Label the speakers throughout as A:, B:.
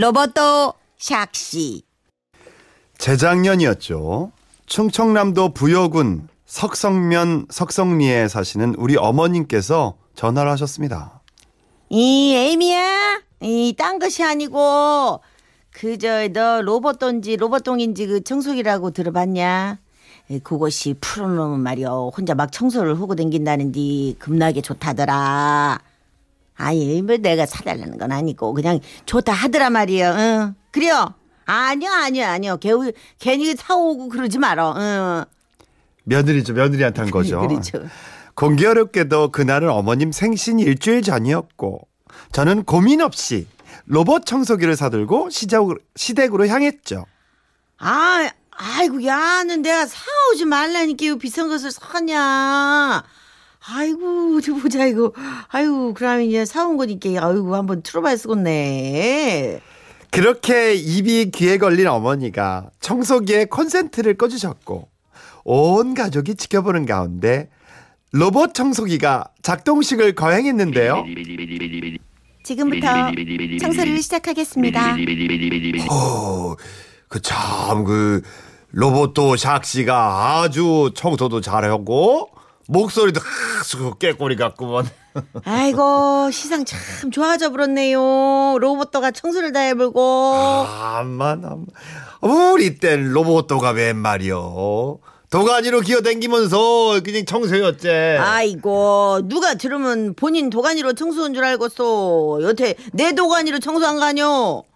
A: 로버토 샥시.
B: 재작년이었죠. 충청남도 부여군 석성면 석성리에 사시는 우리 어머님께서 전화를 하셨습니다.
A: 이 애미야, 이 딴 것이 아니고 그저 너 로봇돈지 로봇동인지 그 청소기라고 들어봤냐? 그것이 풀어놓으면 말이여 혼자 막 청소를 하고 댕긴다는디 겁나게 좋다더라. 아예 뭐 내가 사달라는 건 아니고 그냥 좋다 하더라 말이에요. 응. 그래요. 아니요 아니요 아니요. 개우, 괜히 사오고 그러지 말어.
B: 응. 며느리죠 며느리한테 한 거죠. 그렇죠. 공기 어렵게도 그날은 어머님 생신 일주일 전이었고 저는 고민 없이 로봇 청소기를 사들고 시작으로, 시댁으로 향했죠. 아 아이고 야는
A: 내가 사오지 말라니까 비싼 것을 사냐. 아이고, 저 보자, 이거. 아이고, 그럼 이제 사온 거니까, 아이고, 한번 틀어봐야 쓰겠네.
B: 그렇게 입이 귀에 걸린 어머니가 청소기에 콘센트를 꺼주셨고, 온 가족이 지켜보는 가운데 로봇 청소기가 작동식을 거행했는데요.
A: 지금부터 청소를 시작하겠습니다.
B: 어, 그참그 그 로봇도 샥씨가 아주 청소도 잘하고 목소리도 크고 깨꼬리 같구먼.
A: 아이고 시상 참 좋아져 불었네요. 로봇도가 청소를 다해보고
B: 아만 우리 땐 로봇도가 웬 말이요. 도가니로 기어댕기면서 그냥 청소였제.
A: 아이고 누가 들으면 본인 도가니로 청소한 줄알고어 여태 내 도가니로 청소한 거 아뇨. 니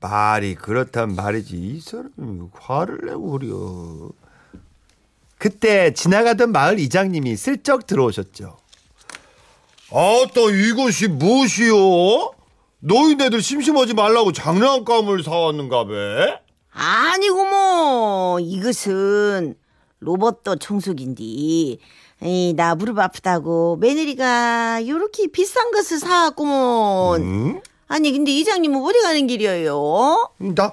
B: 말이 그렇단 말이지 이 사람이 화를 내고 그려. 그때 지나가던 마을 이장님이 슬쩍 들어오셨죠. 아따 이것이 무엇이요? 너희네들 심심하지 말라고 장난감을 사왔는가베? 아니고 뭐 이것은
A: 로봇도 청소기인디 에이, 나 무릎 아프다고 며느리가 요렇게 비싼 것을 사왔구먼 음? 아니 근데 이장님은 어디 가는 길이에요? 나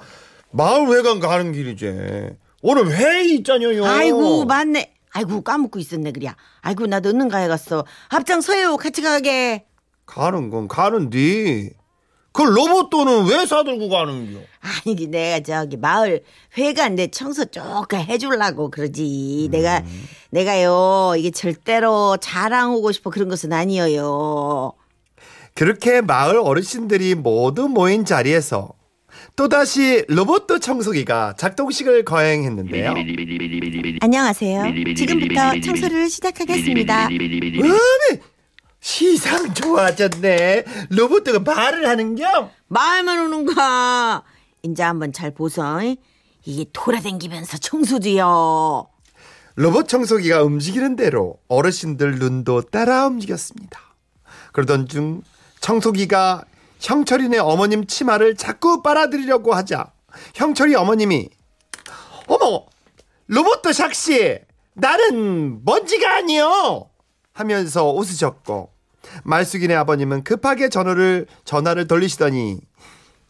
B: 마을 회관 가는 길이지
A: 오늘 회의 있잖여요. 아이고 맞네. 아이고 까먹고 있었네 그래 아이고 나도 은는가에 갔어. 합장서요 같이 가게.
B: 가는 건 가는디. 그 로봇도는 왜 사들고 가는겨?
A: 아니 내가 저기 마을 회관 내 청소 조금 해주려고 그러지. 음. 내가 내가요 이게 절대로 자랑하고 싶어 그런 것은
B: 아니어요. 그렇게 마을 어르신들이 모두 모인 자리에서 또다시 로봇 청소기가 작동식을 거행했는데요. 안녕하세요. 지금부터 청소를
A: 시작하겠습니다. 어메! 시상 좋아졌네. 로봇도 말을 하는 겸? 말만 오는가. 이제 한번 잘 보소. 이게 돌아댕기면서 청소지요.
B: 로봇 청소기가 움직이는 대로 어르신들 눈도 따라 움직였습니다. 그러던 중 청소기가 형철이네 어머님 치마를 자꾸 빨아들이려고 하자 형철이 어머님이 어머 로봇도 샥시 나는 먼지가 아니요 하면서 웃으셨고 말숙이네 아버님은 급하게 전화를 전화를 돌리시더니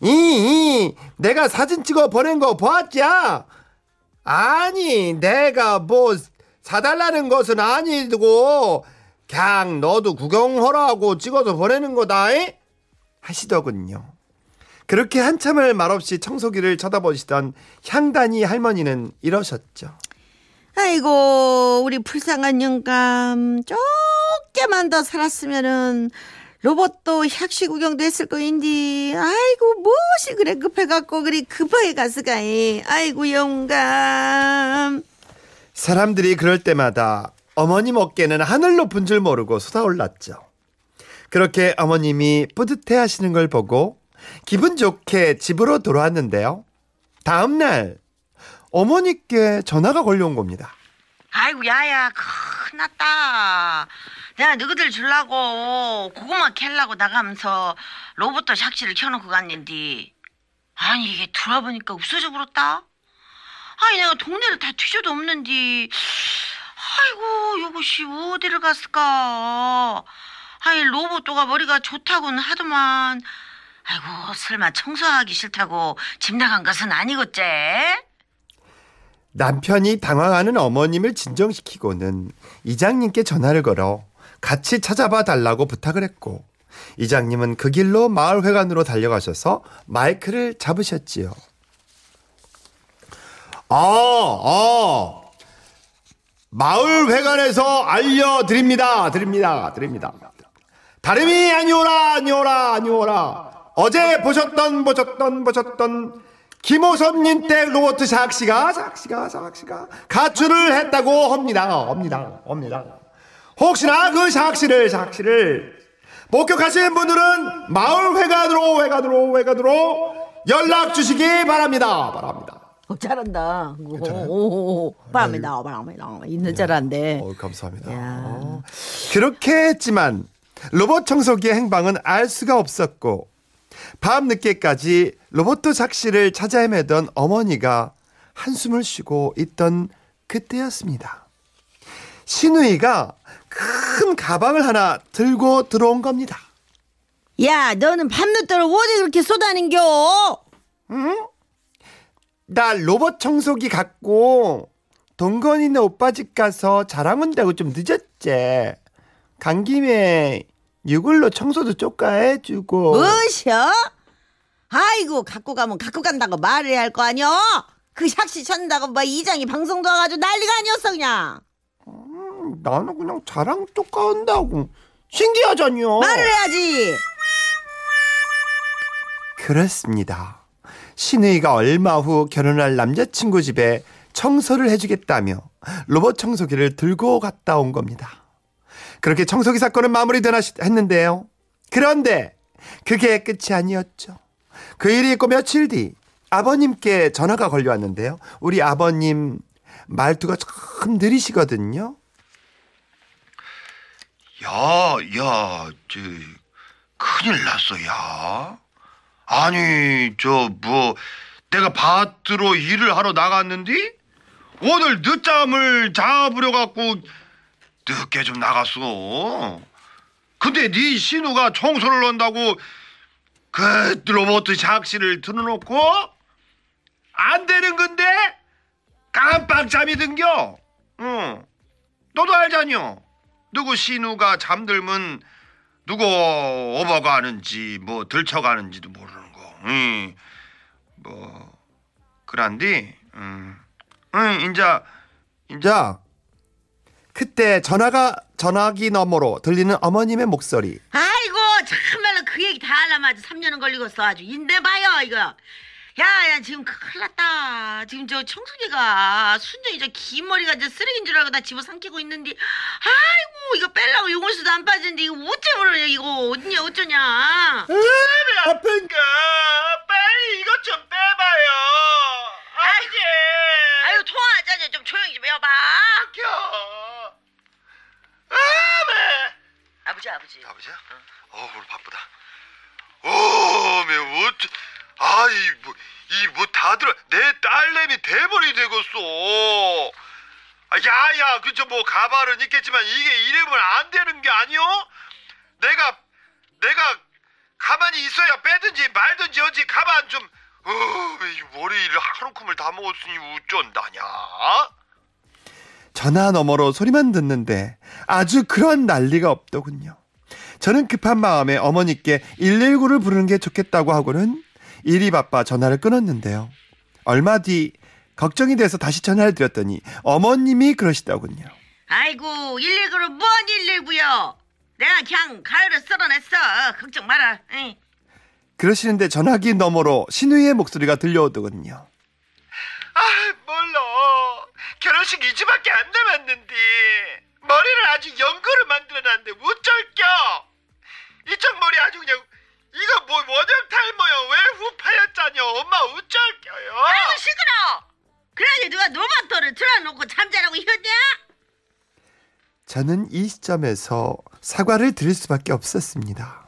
B: 이이 내가 사진 찍어 보낸 거 보았자 아니 내가 뭐 사달라는 것은 아니고 그냥 너도 구경하라고 찍어서 보내는 거다 이? 하시더군요. 그렇게 한참을 말없이 청소기를 쳐다보시던 향단이 할머니는 이러셨죠.
A: 아이고 우리 불쌍한 영감 조금만 더 살았으면은 로봇도 혁시 구경도 했을 거인디 아이고 무엇이 그래 급해갖고 그리 급하게 가을가이 아이고 영감
B: 사람들이 그럴 때마다 어머님 어깨는 하늘 높은 줄 모르고 솟아올랐죠. 그렇게 어머님이 뿌듯해 하시는 걸 보고 기분 좋게 집으로 돌아왔는데요. 다음 날 어머니께 전화가 걸려온 겁니다.
A: 아이고 야야 큰일 났다. 내가 너희들 주려고 고구마 캘라고 나가면서 로봇도 샥시를 켜놓고 갔는데 아니 이게 돌아보니까 없어져 버렸다. 아니 내가 동네를 다 뒤져도 없는데 아이고 요것이 어디를 갔을까. 하이 로봇도가 머리가 좋다고는 하더만 아이고 설마 청소하기 싫다고 집 나간 것은 아니겠제?
B: 남편이 당황하는 어머님을 진정시키고는 이장님께 전화를 걸어 같이 찾아봐 달라고 부탁을 했고 이장님은 그 길로 마을회관으로 달려가셔서 마이크를 잡으셨지요. 아, 아, 마을회관에서 알려드립니다. 드립니다. 드립니다. 다름이 아니오라 아니오라 아니오라 어제 보셨던 보셨던 보셨던 김호섭님 때 로버트 샥씨가 샥시가샥시가 가출을 했다고 합니다 합니다 합니다 혹시나 그샥시를샥시를 목격하신 분들은 마을 회관으로 회관으로 회관으로 연락 주시기 바랍니다 바랍니다
A: 어, 잘한다. 오 바람이다, 네. 바람이다. 있는 잘한데. 네. 어, 감사합니다.
B: 어. 그렇게 했지만 로봇 청소기의 행방은 알 수가 없었고 밤 늦게까지 로봇 도 작실을 찾아 헤매던 어머니가 한숨을 쉬고 있던 그때였습니다. 신우이가 큰 가방을 하나 들고 들어온 겁니다. 야, 너는 밤늦도록 어디 그렇게 쏟아낸겨 응? 나 로봇 청소기 갖고 동건이네 오빠 집 가서 자랑한다고 좀 늦었지. 간 김에 이걸로 청소도 쪼까해주고. 뭐셔?
A: 아이고 갖고 가면 갖고 간다고 말을 해야 할 거 아니여? 그 샥시 쳤다고 뭐 이장이 방송도 와가지고 난리가 아니었어 그냥.
B: 음, 나는 그냥 자랑 쪼까한다고. 신기하잖요. 말을 해야지. 그렇습니다. 신의가 얼마 후 결혼할 남자친구 집에 청소를 해주겠다며 로봇 청소기를 들고 갔다 온 겁니다. 그렇게 청소기 사건은 마무리되나 했는데요. 그런데 그게 끝이 아니었죠. 그 일이 있고 며칠 뒤 아버님께 전화가 걸려왔는데요. 우리 아버님 말투가 참 느리시거든요. 야, 야, 저, 큰일 났어, 야. 아니, 저, 뭐, 내가 밭으로 일을 하러 나갔는데, 오늘 늦잠을 자부려 갖고 늦게 좀 나갔어. 근데 네 신우가 청소를 한다고 그 로봇 작실을 틀어놓고 안 되는 건데 깜빡 잠이 든겨. 응. 너도 알잖여. 누구 신우가 잠들면 누구 오버가는지 뭐 들쳐가는지도 모르는 거. 응. 뭐 그란디. 응. 응. 인자 인자. 그때 전화가 전화기 너머로 들리는 어머님의 목소리.
A: 아이고 참말로 그 얘기 다 하려면 아 3년은 걸리겠어 아주 인데 봐요 이거. 야, 야, 지금 큰일 났다. 지금 저 청소기가 순전히 저 긴 머리가 저 쓰레기인 줄 알고 다 집어 삼키고 있는데, 아이고, 이거 뺄라고 용원수도 안 빠지는데, 이거 어째 물어 이거. 어쩌냐, 어쩌냐. 음, 으 아픈가? 빨리 이것 좀 빼봐요. 아이고, 통화하자니 좀 조용히 좀 해봐. 켜.
B: 아버지 아버지. 아버지야? 응. 어오 바쁘다. 오 어, 매우 뭐, 아이 뭐 이 뭐 다들 어내 딸내미 대머리 되겠소. 야야 아, 그저 뭐 가발은 있겠지만 이게 이름은안 되는 게 아니오? 내가 내가 가만히 있어야 빼든지 말든지 어찌 가만 좀. 어, 이 머리를 하루쿰을다 먹었으니 우쩐다냐? 전화 너머로 소리만 듣는데 아주 그런 난리가 없더군요. 저는 급한 마음에 어머니께 119를 부르는 게 좋겠다고 하고는 일이 바빠 전화를 끊었는데요. 얼마 뒤 걱정이 돼서 다시 전화를 드렸더니 어머님이 그러시더군요.
A: 아이고 119로 뭔 119요? 내가 그냥 가위로 썰어냈어. 걱정 마라. 에
B: 그러시는데 전화기 너머로 신우의 목소리가 들려오더군요. 아 몰라. 결혼식 이주밖에 안 남았는데 머리를 아주 연구를 만들어놨는데 우쩔겨 이쪽 머리 아주 그냥 이거 뭐 원형 탈모야 왜 후파였자냐
A: 엄마 우쩔겨요 아이고 시끄러 그러니 누가 노마토를 틀어놓고 잠자라고 현냐
B: 저는 이 시점에서 사과를 드릴 수밖에 없었습니다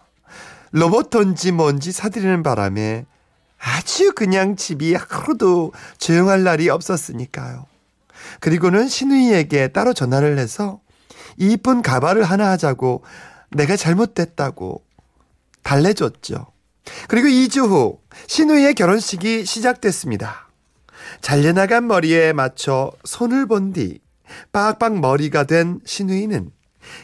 B: 로버인지 뭔지 사드리는 바람에 아주 그냥 집이 하루도 조용할 날이 없었으니까요 그리고는 신우이에게 따로 전화를 해서 이쁜 가발을 하나 하자고 내가 잘못됐다고 달래줬죠. 그리고 2주 후 신우이의 결혼식이 시작됐습니다. 잘려나간 머리에 맞춰 손을 본 뒤 빡빡 머리가 된 신우이는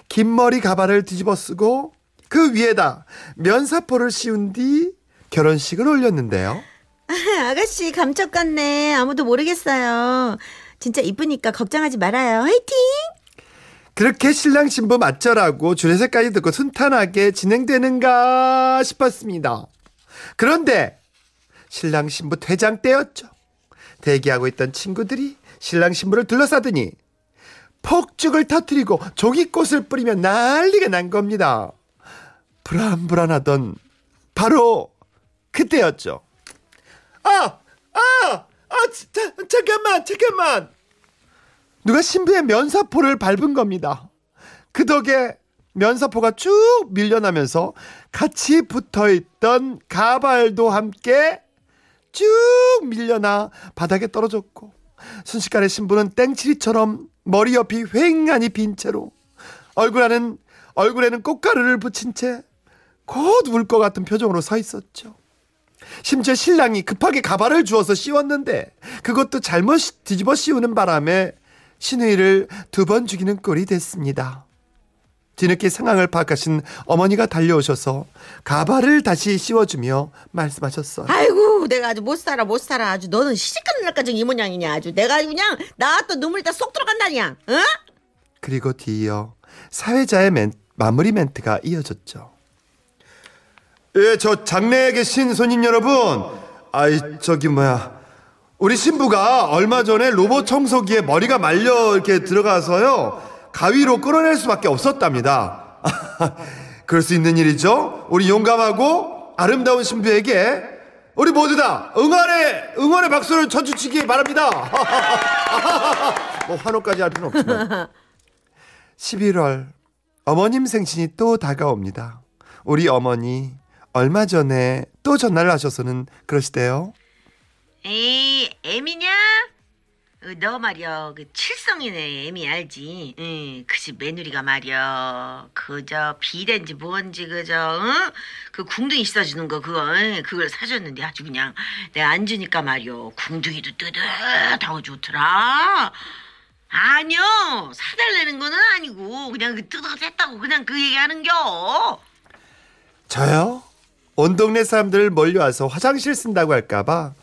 B: 긴 머리 가발을 뒤집어 쓰고 그 위에다 면사포를 씌운 뒤 결혼식을 올렸는데요.
A: 아가씨 감쪽 같네. 아무도 모르겠어요. 진짜 이쁘니까 걱정하지 말아요. 화이팅!
B: 그렇게 신랑 신부 맞절하고 주례사까지 듣고 순탄하게 진행되는가 싶었습니다. 그런데 신랑 신부 퇴장 때였죠. 대기하고 있던 친구들이 신랑 신부를 둘러싸더니 폭죽을 터뜨리고 종이꽃을 뿌리며 난리가 난 겁니다. 불안불안하던 바로 그때였죠. 아! 아! 자, 잠깐만, 잠깐만. 누가 신부의 면사포를 밟은 겁니다. 그 덕에 면사포가 쭉 밀려나면서 같이 붙어 있던 가발도 함께 쭉 밀려나 바닥에 떨어졌고 순식간에 신부는 땡치리처럼 머리 옆이 휑하니 빈 채로 얼굴에는 얼굴에는 꽃가루를 붙인 채 곧 울 것 같은 표정으로 서 있었죠. 심지어 신랑이 급하게 가발을 주워서 씌웠는데 그것도 잘못 뒤집어 씌우는 바람에 신의를 두 번 죽이는 꼴이 됐습니다. 뒤늦게 상황을 파악하신 어머니가 달려오셔서 가발을 다시 씌워주며 말씀하셨어요. 아이고
A: 내가 아주 못 살아 못 살아 아주 너는 시집가는 날까지 이 모양이냐 아주 내가 그냥 나왔던 눈물이 다 쏙 들어간다냐. 응?
B: 그리고 뒤이어 사회자의 멘, 마무리 멘트가 이어졌죠. 예, 저 장례에 계신 손님 여러분. 아이, 저기 뭐야. 우리 신부가 얼마 전에 로봇 청소기에 머리가 말려 이렇게 들어가서요. 가위로 끌어낼 수밖에 없었답니다. 그럴 수 있는 일이죠. 우리 용감하고 아름다운 신부에게 우리 모두 다 응원의 응원의 박수를 쳐주시기 바랍니다. 뭐 환호까지 할 필요는 없지만 11월 어머님 생신이 또 다가옵니다. 우리 어머니 얼마 전에 또 전화를 하셔서는 그러시대요.
A: 에이, 애미냐? 어, 너 말이여, 그 칠성이네, 애미 알지? 응, 그집 며느리가 말이여, 그저 비대지 뭔지 그저, 응? 그 궁둥이 씻어주는 거 그거, 응? 그걸 사줬는데 아주 그냥 내가 안 주니까 말이여, 궁둥이도 뜨뜻하고 좋더라. 아니요, 사달라는 거는 아니고 그냥 그 뜨뜻했다고 그냥 그 얘기하는겨.
B: 저요? 온 동네 사람들 몰려와서 화장실 쓴다고 할까봐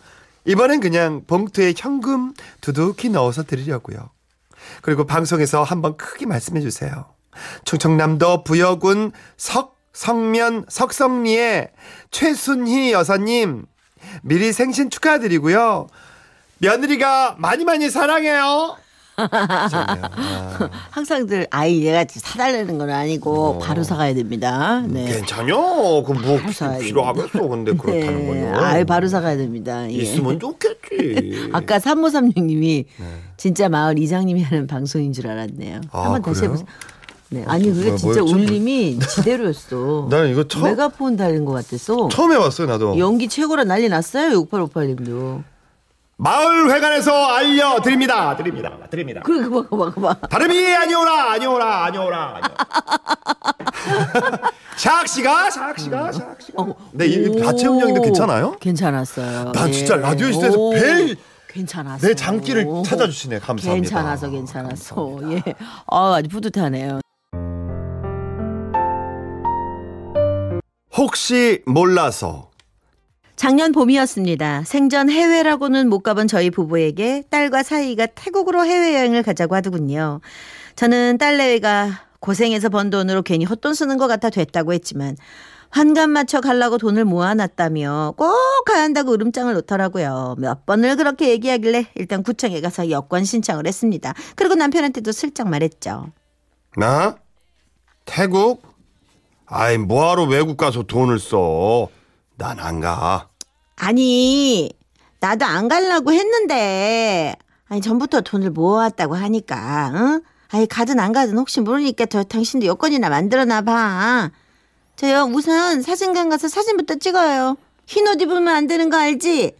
B: 이번엔 그냥 봉투에 현금 두둑히 넣어서 드리려고요. 그리고 방송에서 한번 크게 말씀해 주세요. 충청남도 부여군 석성면 석성리의 최순희 여사님 미리 생신 축하드리고요. 며느리가 많이 많이 사랑해요.
A: 아. 항상들 아이 얘가이 사달라는 건 아니고 어. 바로 사가야 됩니다.
B: 네. 괜찮요? 그뭐 럼 필요하겠어? 근데 그렇다는 네. 거요. 아이
A: 바로 사가야 됩니다. 예. 있으면 좋겠지. 아까 3536님이 네. 진짜 마을 이장님이 하는 방송인 줄 알았네요. 아, 한번 다시 해보세요. 네. 아니 그게 뭐 진짜 뭐였지? 울림이 지대로였어. 나는 이거 처음 메가폰 달린 것
B: 같았어. 처음 해봤어요 나도.
A: 연기 최고라 난리 났어요
B: 6858님도. 마을회관에서 알려드립니다. 드립니다. 드립니다. 그 그만, 뭐, 그만, 뭐, 그만. 뭐. 다름이 아니오라, 아니오라, 아니오라. 샥씨가, 샥씨가, 샥씨가. 근이 다채 음량인데 괜찮아요? 괜찮았어요. 나 네. 진짜 예. 라디오 시대에서 배
A: 괜찮았어. 내 장기를 찾아주시네. 감사합니다. 괜찮아서, 괜찮았어. 감사합니다. 예. 아, 아주 뿌듯하네요.
B: 혹시 몰라서
A: 작년 봄이었습니다. 생전 해외라고는 못 가본 저희 부부에게 딸과 사이가 태국으로 해외여행을 가자고 하더군요. 저는 딸내외가 고생해서 번 돈으로 괜히 헛돈 쓰는 것 같아 됐다고 했지만 환갑 맞춰 갈라고 돈을 모아놨다며 꼭 가야 한다고 으름장을 놓더라고요. 몇 번을 그렇게 얘기하길래 일단 구청에 가서 여권 신청을 했습니다. 그리고 남편한테도 슬쩍 말했죠.
B: 나? 태국? 아이 뭐하러 외국 가서 돈을 써? 난안 가. 아니,
A: 나도 안 가려고 했는데. 아니, 전부터 돈을 모아왔다고 하니까, 응? 아니, 가든 안 가든 혹시 모르니까 저 당신도 여건이나 만들어놔 봐. 저요, 우선 사진관 가서 사진부터 찍어요. 흰 옷 입으면 안 되는 거 알지?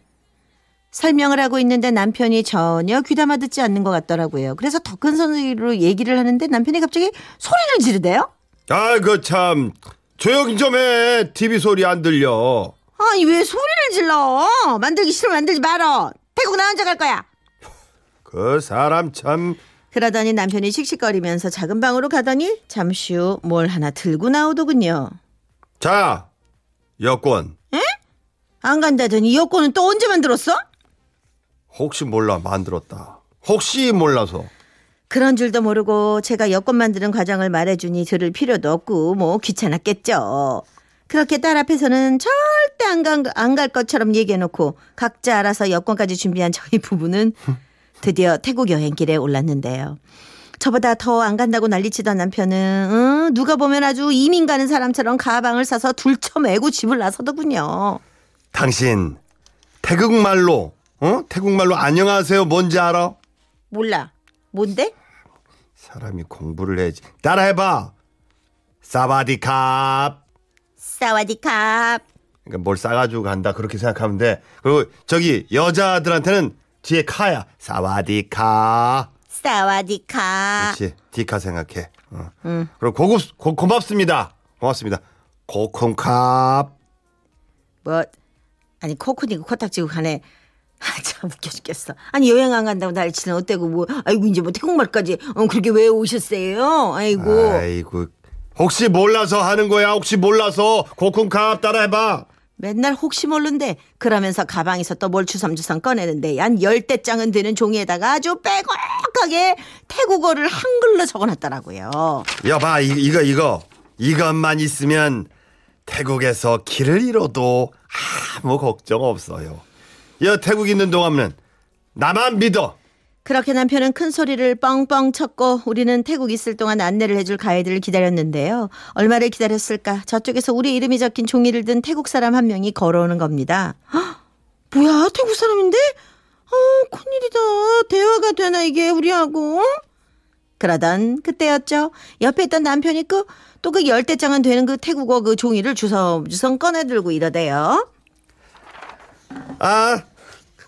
A: 설명을 하고 있는데 남편이 전혀 귀담아 듣지 않는 것 같더라고요. 그래서 더 큰 소리로 얘기를 하는데 남편이 갑자기 소리를 지르대요?
B: 아, 그 참. 조용히 좀 해. TV 소리 안 들려.
A: 아니 왜 소리를 질러? 만들기 싫으면 만들지 말어. 태국 나 혼자 갈 거야.
B: 그 사람 참.
A: 그러더니 남편이 씩씩거리면서 작은 방으로 가더니 잠시 후 뭘 하나 들고 나오더군요.
B: 자, 여권.
A: 에? 안 간다더니 여권은 또 언제 만들었어?
B: 혹시 몰라 만들었다. 혹시 몰라서.
A: 그런 줄도 모르고 제가 여권 만드는 과정을 말해주니 들을 필요도 없고 뭐 귀찮았겠죠. 그렇게 딸 앞에서는 절대 안갈 안갈 것처럼 얘기해놓고 각자 알아서 여권까지 준비한 저희 부부는 드디어 태국 여행길에 올랐는데요. 저보다 더 안 간다고 난리치던 남편은 응, 어, 누가 보면 아주 이민 가는 사람처럼 가방을 사서 둘쳐매고 집을 나서더군요.
B: 당신 태국말로 어? 태국말로 안녕하세요 뭔지 알아?
A: 몰라. 뭔데?
B: 사람이 공부를 해야지. 따라해봐. 사바디캅.
A: 사와디캅. 그러니까
B: 뭘 싸가지고 간다 그렇게 생각하면 돼. 그리고 저기 여자들한테는 뒤에 카야. 사와디카.
A: 사와디카.
B: 그렇지. 디카 생각해. 어. 응. 그리고 고급 고, 고맙습니다. 고맙습니다. 코콘캅뭐
A: 아니 코코니고 코딱지고 가네. 아, 참 웃겨 죽겠어. 아니 여행 안 간다고 날치는 어때고 뭐 아이고 이제 뭐 태국말까지 어, 그렇게 왜 오셨어요? 아이고.
B: 아이고 혹시 몰라서 하는 거야. 혹시 몰라서 고쿵캅 따라해봐.
A: 맨날 혹시 모른데 그러면서 가방에서 또 뭘 주섬주섬 꺼내는데 한 열대 장은 되는 종이에다가 아주 빼곡하게 태국어를 한글로 적어놨더라고요.
B: 여봐 이, 이거 이거 이것만 있으면 태국에서 길을 잃어도 아무 걱정 없어요. 여 태국 있는 동안은 나만 믿어.
A: 그렇게 남편은 큰 소리를 뻥뻥 쳤고 우리는 태국 있을 동안 안내를 해줄 가이드를 기다렸는데요. 얼마를 기다렸을까? 저쪽에서 우리 이름이 적힌 종이를 든 태국 사람 한 명이 걸어오는 겁니다. 헉, 뭐야 태국 사람인데? 어, 큰일이다. 대화가 되나 이게 우리하고? 그러던 그때였죠. 옆에 있던 남편이 그또 그 열대장은 되는 그 태국어 그 종이를 주섬주섬 꺼내들고 이러대요.
B: 아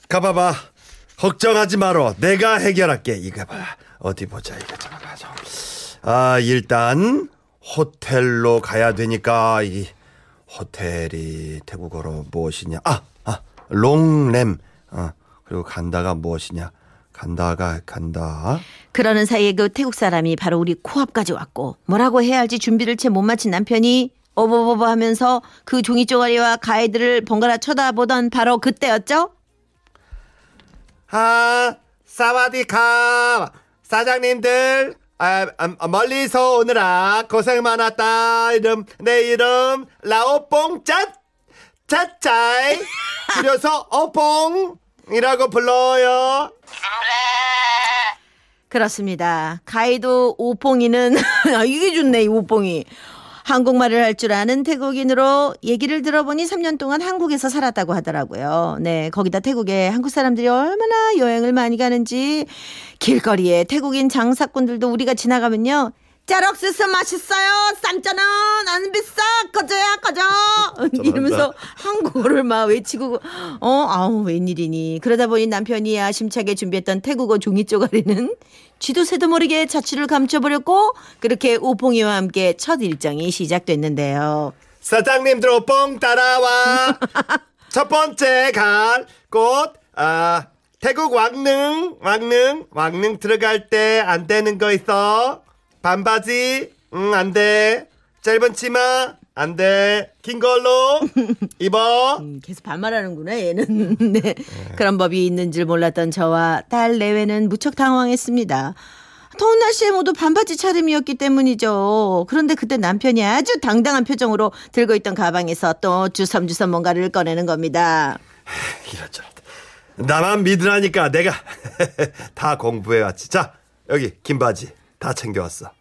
B: 가봐봐 걱정하지 마라. 내가 해결할게 이거 봐 어디 보자 이거 잠깐죠아 일단 호텔로 가야 되니까 이 호텔이 태국어로 무엇이냐 아아 아, 롱램 어 그리고 간다가 무엇이냐 간다가 간다.
A: 그러는 사이에 그 태국 사람이 바로 우리 코앞까지 왔고 뭐라고 해야 할지 준비를 채 못 마친 남편이 오버버버 하면서 그 종이 쪼가리와 가이드를 번갈아 쳐다보던 바로 그때였죠?
B: 아, 사와디카 사장님들, 아, 아, 아 멀리서 오느라 고생 많았다. 이름, 내 이름, 라오뽕짠! 짜짜 줄여서 어뽕이라고 불러요. 그렇습니다.
A: 가이드 오뽕이는, 아, 이게 좋네, 이 오뽕이. 한국말을 할 줄 아는 태국인으로 얘기를 들어보니 3년 동안 한국에서 살았다고 하더라고요. 네, 거기다 태국에 한국 사람들이 얼마나 여행을 많이 가는지 길거리에 태국인 장사꾼들도 우리가 지나가면요. 제럭스스 맛있어요. 쌈짜는 안 비싸. 꺼져야 꺼져. 어, 이러면서 한국어를 막 외치고 어 아우 웬일이니. 그러다 보니 남편이야 심차게 준비했던 태국어 종이 쪼가리는 쥐도 새도 모르게 자취를 감춰버렸고 그렇게 우봉이와 함께 첫 일정이 시작됐는데요.
B: 사장님 들어봉 따라와. 첫 번째 갈 곳 아, 태국 왕릉 왕릉 왕릉 들어갈 때 안 되는 거 있어. 반바지 응 안돼 짧은 치마 안돼 긴 걸로 입어 음, 계속 반말하는구나 얘는 네.
A: 그런 법이 있는 줄 몰랐던 저와 딸 내외는 무척 당황했습니다 더운 날씨에 모두 반바지 차림이었기 때문이죠 그런데 그때 남편이 아주 당당한 표정으로 들고 있던 가방에서 또 주섬주섬 뭔가를 꺼내는 겁니다
B: 이런저런 나만 믿으라니까 내가 다 공부해왔지 자 여기 긴 바지 다 챙겨왔어.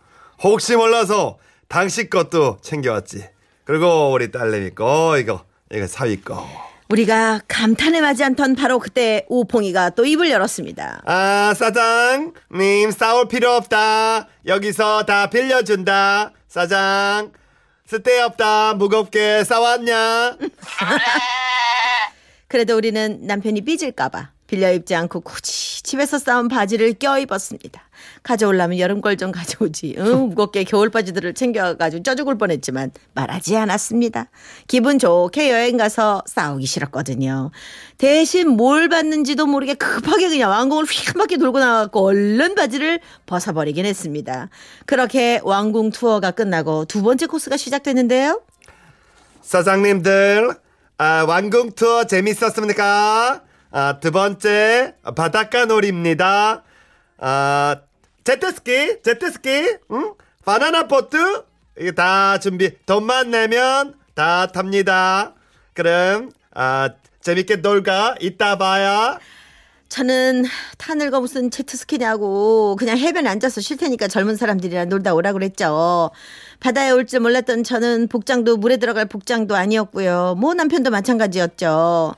B: 혹시 몰라서 당신 것도 챙겨왔지. 그리고 우리 딸내미 거 이거 이거 사위 거.
A: 우리가 감탄에 맞지 않던
B: 바로 그때 우봉이가 또 입을 열었습니다. 아 사장 님 싸울 필요 없다. 여기서 다 빌려준다. 사장 쓸데없다 무겁게 싸웠냐? 그래도 우리는 남편이
A: 삐질까봐 빌려 입지 않고 굳이 집에서 싸운 바지를 껴입었습니다. 가져오려면 여름걸 좀 가져오지. 응, 무겁게 겨울 바지들을 챙겨가지고 쪄죽을 뻔했지만 말하지 않았습니다. 기분 좋게 여행 가서 싸우기 싫었거든요. 대신 뭘봤는지도 모르게 급하게 그냥 왕궁을 휘한 바퀴 돌고 나와갖고 얼른 바지를 벗어버리긴 했습니다. 그렇게 왕궁 투어가 끝나고 두 번째 코스가 시작됐는데요.
B: 사장님들, 아, 왕궁 투어 재밌었습니까? 아, 두 번째 바닷가 놀이입니다. 아, 제트스키, 제트스키, 응? 바나나 보트 이게 다 준비. 돈만 내면 다 탑니다. 그럼 아 재밌게 놀가 이따 봐야. 저는 타늘과 무슨 제트스키냐고 그냥 해변에 앉아서
A: 쉴 테니까 젊은 사람들이랑 놀다 오라 그랬죠. 바다에 올 줄 몰랐던 저는 복장도 물에 들어갈 복장도 아니었고요. 뭐 남편도 마찬가지였죠.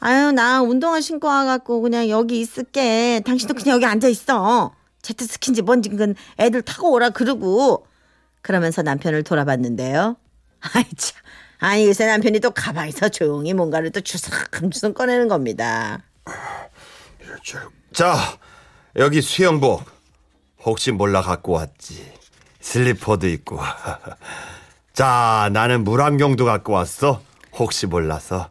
A: 아유 나 운동화 신고 와갖고 그냥 여기 있을게. 당신도 그냥 여기 앉아 있어. 제트스키인지 뭔지 그건 애들 타고 오라 그러고 그러면서 남편을 돌아봤는데요. 아이 참. 아니 요새 남편이 또 가방에서 조용히 뭔가를 또 주섬주섬 꺼내는 겁니다.
B: 자 여기 수영복 혹시 몰라 갖고 왔지 슬리퍼도 있고 자 나는 물안경도 갖고 왔어 혹시 몰라서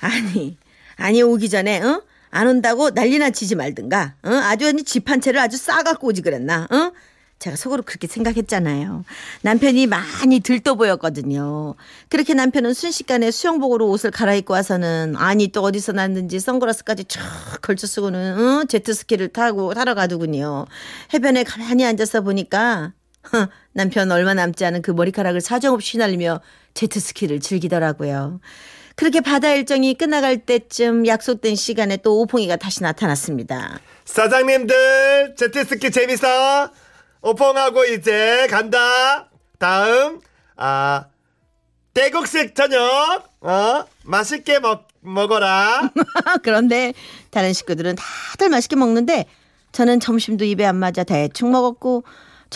A: 아니 아니 오기 전에 응? 어? 안 온다고 난리나 치지 말든가. 어? 아주 언니집 한 채를 아주 싸갖고 오지 그랬나. 어? 제가 속으로 그렇게 생각했잖아요. 남편이 많이 들떠 보였거든요. 그렇게 남편은 순식간에 수영복으로 옷을 갈아입고 와서는 아니 또 어디서 났는지 선글라스까지 쫙 걸쳐 쓰고는 어? 제트스키를 타고 타러 가더군요. 해변에 가만히 앉아서 보니까 허, 남편 얼마 남지 않은 그 머리카락을 사정없이 날리며 제트스키를 즐기더라고요. 그렇게 바다 일정이 끝나갈 때쯤 약속된 시간에 또 오퐁이가 다시 나타났습니다.
B: 사장님들 제트스키 재밌어? 오퐁하고 이제 간다. 다음 아 대국식 저녁 어 맛있게 먹 먹어라.
A: 그런데 다른 식구들은 다들 맛있게 먹는데 저는 점심도 입에 안 맞아 대충 먹었고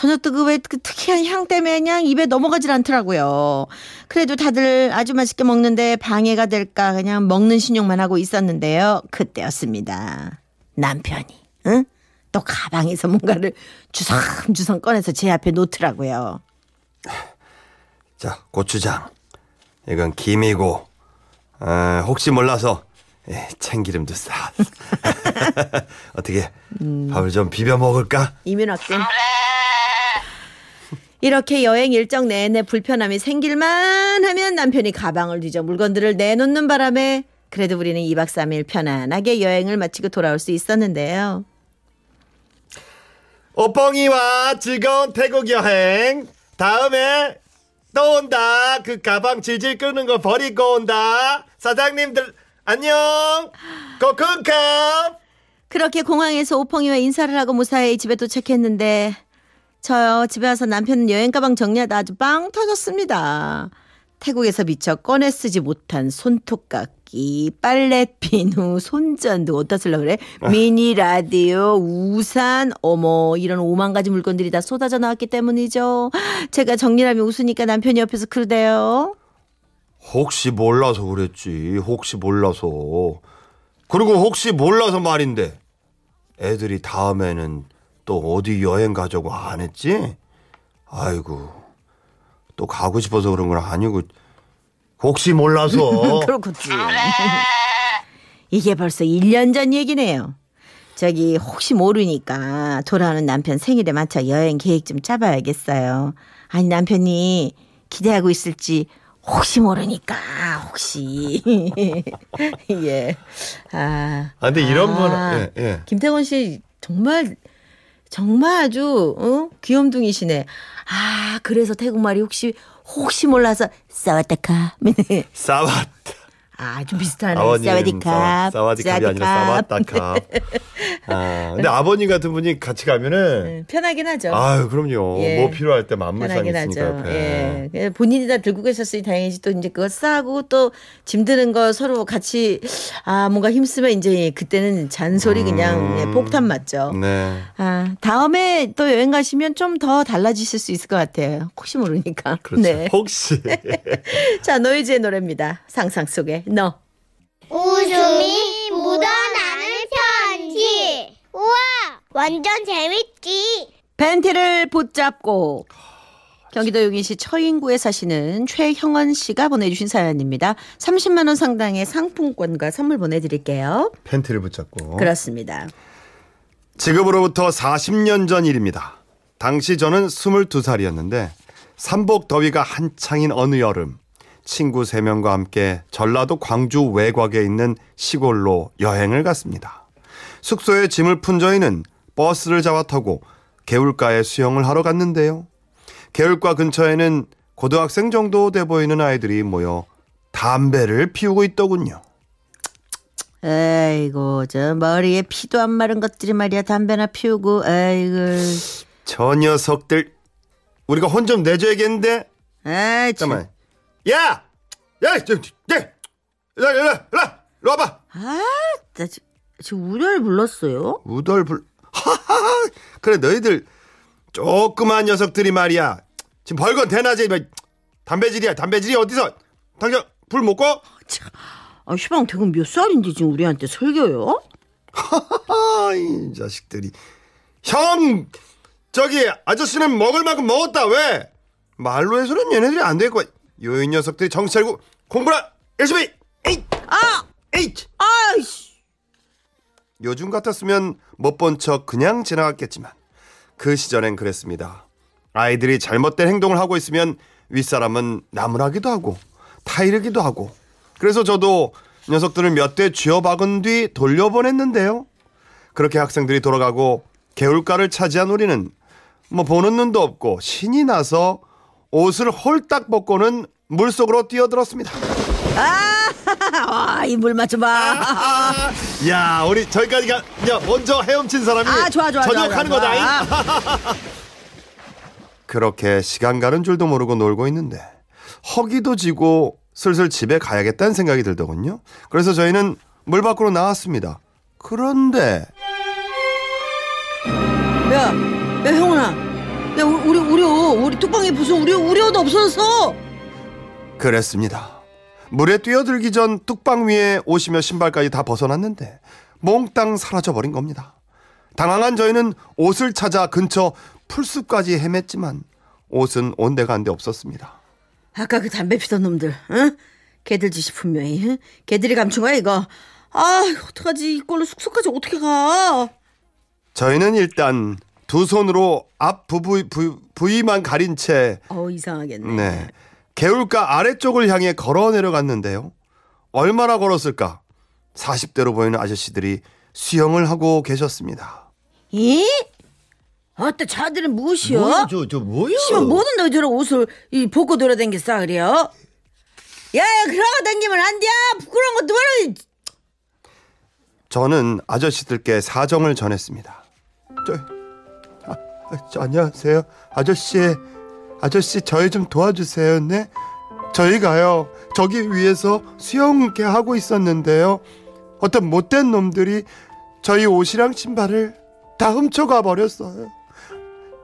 A: 저녁 뜨그왜 그 특이한 향 때문에 그냥 입에 넘어가질 않더라고요. 그래도 다들 아주 맛있게 먹는데 방해가 될까 그냥 먹는 신용만 하고 있었는데요. 그때였습니다. 남편이 응? 또 가방에서 뭔가를
B: 주섬주섬
A: 꺼내서 제 앞에 놓더라고요.
B: 자 고추장 이건 김이고 어, 혹시 몰라서 예, 참기름도 싸. 어떻게 음. 밥을 좀 비벼 먹을까?
A: 이민아 쌤. 이렇게 여행 일정 내내 불편함이 생길만 하면 남편이 가방을 뒤져 물건들을 내놓는 바람에 그래도 우리는 2박 3일 편안하게 여행을 마치고 돌아올 수 있었는데요.
B: 오뽕이와 즐거운 태국 여행. 다음에 또 온다. 그 가방 질질 끄는 거 버리고 온다. 사장님들 안녕. 고쿤캅.
A: 그렇게 공항에서 오펑이와 인사를 하고 무사히 집에 도착했는데 저요. 집에 와서 남편은 여행 가방 정리하다 아주 빵 터졌습니다. 태국에서 미처 꺼내 쓰지 못한 손톱깎이, 빨래비누, 손전등, 어디다 쓸라 그래? 아. 미니 라디오, 우산, 어머, 이런 오만 가지 물건들이 다 쏟아져 나왔기 때문이죠. 제가 정리하면 웃으니까 남편이 옆에서 그러대요.
B: 혹시 몰라서 그랬지. 혹시 몰라서. 그리고 혹시 몰라서 말인데, 애들이 다음에는 또 어디 여행 가자고 안 했지? 아이고, 또 가고 싶어서 그런 건 아니고, 혹시 몰라서.
A: 그렇겠지. 이게 벌써 1년 전 얘기네요. 저기 혹시 모르니까 돌아오는 남편 생일에 맞춰 여행 계획 좀 짜봐야겠어요. 아니 남편이 기대하고 있을지 혹시 모르니까 혹시 예. 아. 아 근데 이런 아, 건 예, 예. 김태곤 씨 정말 정말 아주 어? 귀염둥이시네. 아 그래서 태국말이 혹시 혹시 몰라서 싸와다카싸와타 아, 좀 비슷하네. 아버님, 사와디캅. 사와디캅이 아니라 사와다캅.
B: 아, 근데 아버님 같은 분이 같이 가면은 네,
A: 편하긴 하죠. 아
B: 그럼요. 예. 뭐 필요할 때 만물상 있으니까 하죠. 옆에.
A: 예. 본인이 다 들고 계셨으니 다행이지 또 이제 그거 싸고 또 짐 드는 거 서로 같이 아, 뭔가 힘쓰면 이제 그때는 잔소리 그냥 음. 예, 폭탄 맞죠. 네. 아, 다음에 또 여행 가시면 좀 더 달라지실 수 있을 것 같아요. 혹시 모르니까. 그렇죠. 네. 혹시. 자, 노이즈의 노래입니다. 상상 속에. 너.
B: 웃음이 묻어나는 편지.
A: 우와, 완전 재밌지. 팬티를 붙잡고. 경기도 용인시 처인구에 사시는 최형원 씨가 보내주신 사연입니다. 30만 원 상당의 상품권과 선물 보내드릴게요.
B: 팬티를 붙잡고. 그렇습니다. 지금으로부터 40년 전 일입니다. 당시 저는 22살이었는데 삼복 더위가 한창인 어느 여름 친구 3명과 함께 전라도 광주 외곽에 있는 시골로 여행을 갔습니다. 숙소에 짐을 푼 저희는 버스를 잡아 타고 개울가에 수영을 하러 갔는데요. 개울가 근처에는 고등학생 정도 돼 보이는 아이들이 모여 담배를 피우고 있더군요.
A: 에이고 저 머리에 피도 안 마른 것들이 말이야 담배나 피우고
B: 에이고 저 녀석들 우리가 혼 좀 내줘야겠는데 에이 잠깐만 야! 야! 야! 야! 일로 일로 일로 일로 와봐. 아, 나 지, 지금 우열 불렀어요? 우덜 불. 하하하. 그래 너희들 조그만 녀석들이 말이야. 지금 벌건 야불못 꺼? 참, 아, 시방 대금 몇 살인데 지금 우리한테 설교요? 하하하. 이 자식들이. 형, 저기 아저씨는 먹을 만큼 먹었다. 왜? 말로 해서는 얘네들이 안 될 거야. 요 녀석들이 정치 알고 공부나 열심히! 에잇! 아! 에잇! 아이씨! 요즘 같았으면 못 본 척 그냥 지나갔겠지만 그 시절엔 그랬습니다. 아이들이 잘못된 행동을 하고 있으면 윗사람은 나무라기도 하고 타이르기도 하고 그래서 저도 녀석들을 몇 대 쥐어박은 뒤 돌려보냈는데요. 그렇게 학생들이 돌아가고 개울가를 차지한 우리는 뭐 보는 눈도 없고 신이 나서 옷을 홀딱 벗고는 물속으로 뛰어들었습니다.
A: 아, 이 물 맞춰봐.
B: 아, 아. 야, 우리 저기까지가 야, 먼저 헤엄친 사람이 아, 좋아, 좋아, 전역하는 좋아, 아 그렇게 시간 가는 줄도 모르고 놀고 있는데 허기도 지고 슬슬 집에 가야겠다는 생각이 들더군요. 그래서 저희는 물 밖으로 나왔습니다. 그런데
A: 야, 야 형훈아, 야 우리 우려 우리 뚝방에 무슨 우려 우려도 없어졌어.
B: 그랬습니다. 물에 뛰어들기 전 뚝방 위에 옷이며 신발까지 다 벗어났는데 몽땅 사라져버린 겁니다. 당황한 저희는 옷을 찾아 근처 풀숲까지 헤맸지만 옷은 온데간데 없었습니다.
A: 아까 그 담배 피던 놈들, 응? 걔들 짓이 분명히, 응? 걔들이 감춘 거야 이거. 아 어떡하지 이걸로 숙소까지 어떻게 가?
B: 저희는 일단 두 손으로 앞 부부, 의 부위만 가린 채.
A: 어 이상하겠네.
B: 네. 개울가 아래쪽을 향해 걸어 내려갔는데요. 얼마나 걸었을까? 40대로 보이는 아저씨들이 수영을 하고 계셨습니다. 이?
A: 아따 자들은 무엇이요? 뭐 뭐야, 저, 저
B: 뭐야? 씨발 뭐는
A: 너 저런 옷을 이 벗고 돌아댕겼어 그래요? 야야 그러고 다니면안 돼. 부끄러운 것도 말아.
B: 저는 아저씨들께 사정을 전했습니다. 저, 안녕하세요. 아저씨, 아저씨 저희 좀 도와주세요. 네? 저희가요, 저기 위에서 수영 이렇 하고 있었는데요. 어떤 못된 놈들이 저희 옷이랑 신발을 다 훔쳐가 버렸어요.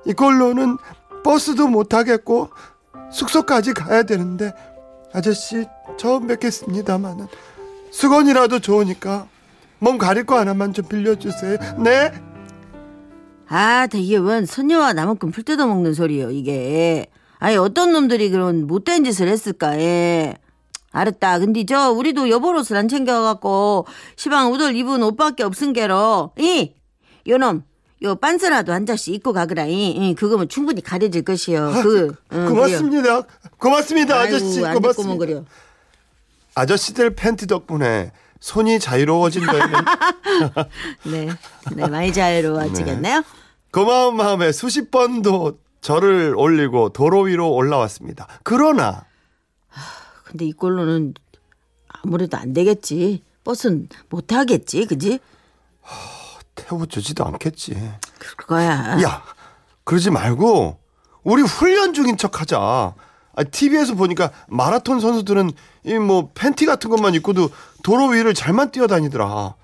B: 이걸로는 버스도 못 타겠고 숙소까지 가야 되는데 아저씨 처음 뵙겠습니다만은 수건이라도 좋으니까 몸 가릴 거 하나만 좀 빌려주세요. 네?
A: 아, 이게 웬 선녀와 나무꾼 풀 뜯어 먹는 소리요, 이게. 아니, 어떤 놈들이 그런 못된 짓을 했을까, 예. 알았다. 근데 저, 우리도 여보옷을 안 챙겨갖고, 시방 우돌 입은 옷밖에 없은 게로, 이! 요놈, 요 빤스라도 한 자씩 입고 가그라, 이. 이 그거면 충분히 가려질 것이요. 아, 그, 응, 고맙습니다. 그래요. 고맙습니다, 아이고, 아저씨. 고맙습니다.
B: 아저씨들 팬티 덕분에 손이 자유로워진다면
A: 네, 네 많이 자유로워지겠네요.
B: 네. 고마운 마음에 수십 번도 저를 올리고 도로 위로 올라왔습니다. 그러나
A: 근데 이걸로는 아무래도 안 되겠지. 버스는 못 타겠지, 그지? 태워주지도 않겠지.
B: 그거야. 야, 그러지 말고 우리 훈련 중인 척하자. TV에서 아, 보니까 마라톤 선수들은 이뭐 팬티 같은 것만 입고도 도로 위를 잘만 뛰어다니더라.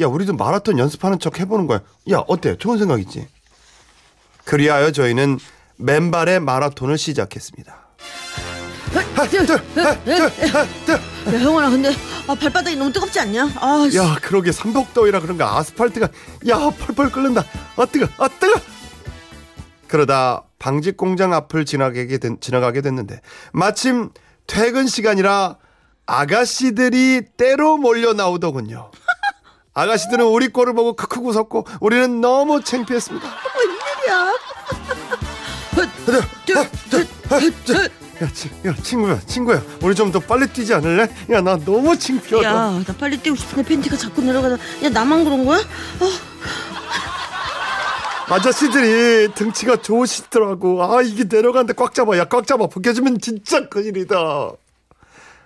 B: 야, 우리도 마라톤 연습하는 척 해보는 거야. 야, 어때? 좋은 생각이지? 그리하여 저희는 맨발의 마라톤을 시작했습니다.
A: 야, 형아, 근데 아, 발바닥이 너무 뜨겁지
B: 않냐? 아, 야, 그러게 삼복더위라 그런가 아스팔트가 야 펄펄 끓는다. 아 뜨거, 아 뜨거. 그러다 방직 공장 앞을 지나가게, 된, 지나가게 됐는데 마침 퇴근 시간이라 아가씨들이 때로 몰려 나오더군요. 아가씨들은 우리 꼴을 보고 크크 웃었고 우리는 너무 창피했습니다.
A: 웬일이야?
B: 어, 뭐 야, 치, 야 친구야 친구야 우리 좀 더 빨리 뛰지 않을래? 야 나 너무 창피하다. 야 나
A: 빨리 뛰고 싶은데 팬티가 자꾸 내려가다. 야 나만 그런 거야? 어.
B: 아저씨들이 등치가 좋으시더라고. 아, 이게 내려가는데 꽉 잡아. 야, 꽉 잡아. 벗겨지면 진짜 큰일이다.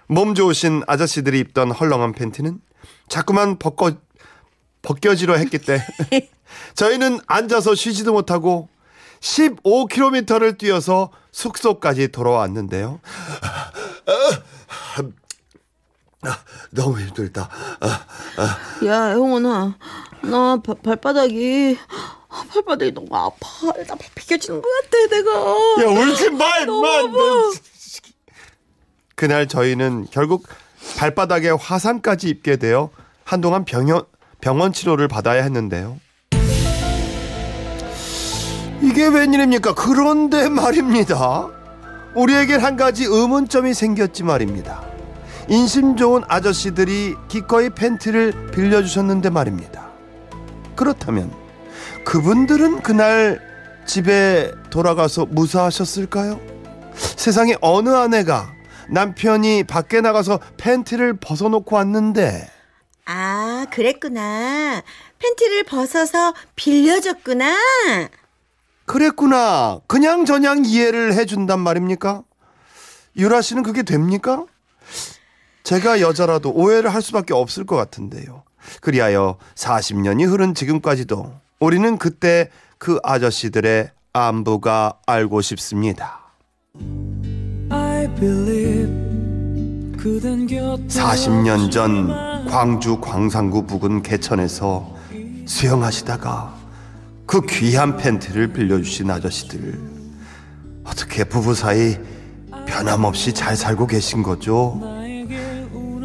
B: 몸 좋으신 아저씨들이 입던 헐렁한 팬티는 자꾸만 벗겨, 벗겨지려 했기 때. 저희는 앉아서 쉬지도 못하고 15km를 뛰어서 숙소까지 돌아왔는데요. 아, 너무 힘들다. 아, 아.
A: 야, 형원아. 나 바, 발바닥이 아, 발바닥이 너무 아파. 나 비켜지는 것 같아, 내가. 야, 울지 마, 임마.
B: 그날 저희는 결국 발바닥에 화상까지 입게 되어 한동안 병원, 병원 치료를 받아야 했는데요. 이게 웬일입니까? 그런데 말입니다. 우리에겐 한 가지 의문점이 생겼지 말입니다. 인심 좋은 아저씨들이 기꺼이 팬티를 빌려주셨는데 말입니다. 그렇다면 그분들은 그날 집에 돌아가서 무사하셨을까요? 세상에 어느 아내가 남편이 밖에 나가서 팬티를 벗어놓고 왔는데
A: 아 그랬구나 팬티를 벗어서 빌려줬구나
B: 그랬구나 그냥 저냥 이해를 해준단 말입니까 유라 씨는 그게 됩니까 제가 여자라도 오해를 할 수밖에 없을 것 같은데요 그리하여 40년이 흐른 지금까지도 우리는 그때 그 아저씨들의 안부가 알고 싶습니다. 40년 전 광주 광산구 부근 개천에서 수영하시다가 그 귀한 팬티를 빌려주신 아저씨들 어떻게 부부 사이 변함없이 잘 살고 계신 거죠?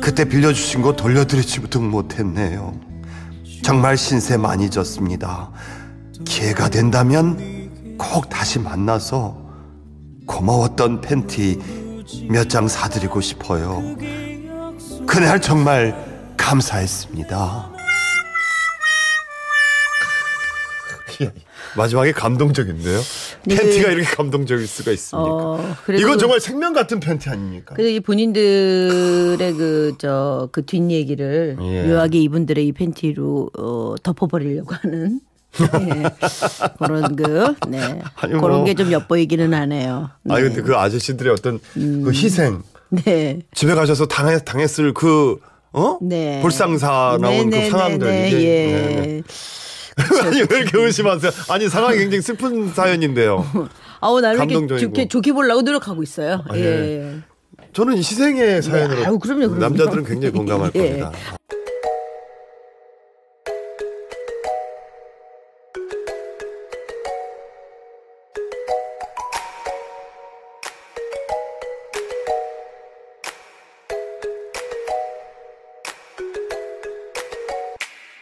B: 그때 빌려주신 거돌려드리지 못했네요. 정말 신세 많이 졌습니다. 기회가 된다면 꼭 다시 만나서 고마웠던 팬티 몇 장 사드리고 싶어요. 그날 정말 감사했습니다. 마지막에 감동적인데요. 네. 팬티가 이렇게 감동적일 수가 있습니까? 어, 이건 정말 생명 같은 팬티 아닙니까?
A: 그래서 이 본인들의 그 저 그 뒷얘기를 예. 묘하게 이분들의 이 팬티로 어, 덮어버리려고 하는
B: 네.
A: 그런 그
B: 네. 뭐. 그런 게 좀
A: 엿보이기는 하네요.
B: 네. 아 근데 그 아저씨들의 어떤 음. 그 희생, 네. 집에 가셔서 당했 당했을 그 어? 네. 불상사 나온 그 네, 네, 상황들 이게 예. 그렇죠. 아니 왜 이렇게 의심하세요? 아니 상황이 굉장히 슬픈 사연인데요.
A: 아우 나를 이렇게 좋게, 좋게 보려고 노력하고 있어요. 아, 예.
B: 예. 저는 희생의 사연으로 예, 아유, 그럼요, 그럼요. 남자들은 굉장히 공감할 예. 겁니다.